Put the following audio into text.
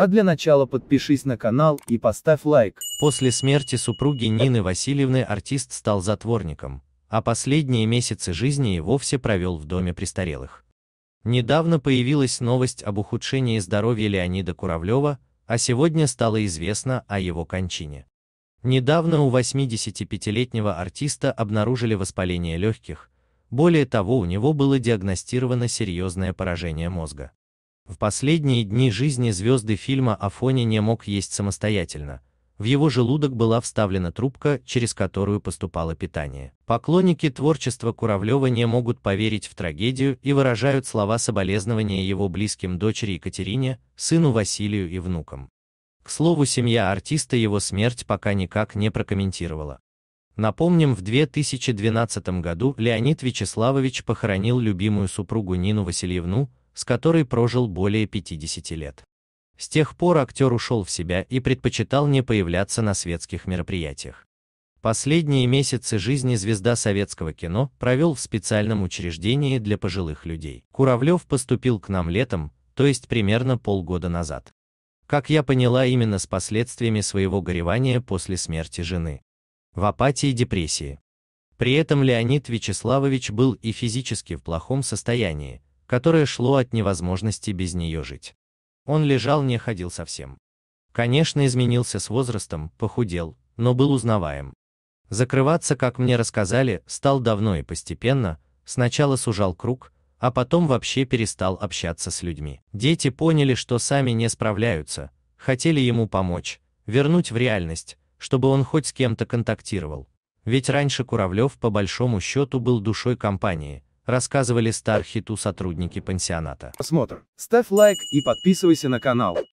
А для начала подпишись на канал и поставь лайк. После смерти супруги Нины Васильевны артист стал затворником, а последние месяцы жизни и вовсе провел в доме престарелых. Недавно появилась новость об ухудшении здоровья Леонида Куравлева, а сегодня стало известно о его кончине. Недавно у 85-летнего артиста обнаружили воспаление легких, более того у него было диагностировано серьезное поражение мозга. В последние дни жизни звезды фильма Афони не мог есть самостоятельно. В его желудок была вставлена трубка, через которую поступало питание. Поклонники творчества Куравлева не могут поверить в трагедию и выражают слова соболезнования его близким дочери Екатерине, сыну Василию и внукам. К слову, семья артиста его смерть пока никак не прокомментировала. Напомним, в 2012 году Леонид Вячеславович похоронил любимую супругу Нину Васильевну, с которой прожил более 50 лет. С тех пор актер ушел в себя и предпочитал не появляться на светских мероприятиях. Последние месяцы жизни звезда советского кино провел в специальном учреждении для пожилых людей. Куравлев поступил к нам летом, то есть примерно полгода назад. Как я поняла именно с последствиями своего горевания после смерти жены. В апатии и депрессии. При этом Леонид Вячеславович был и физически в плохом состоянии, которое шло от невозможности без нее жить. Он лежал, не ходил совсем. Конечно, изменился с возрастом, похудел, но был узнаваем. Закрываться, как мне рассказали, стал давно и постепенно, сначала сужал круг, а потом вообще перестал общаться с людьми. Дети поняли, что сами не справляются, хотели ему помочь, вернуть в реальность, чтобы он хоть с кем-то контактировал. Ведь раньше Куравлев по большому счету был душой компании, рассказывали Стархиту сотрудники пансионата. Просмотр. Ставь лайк и подписывайся на канал.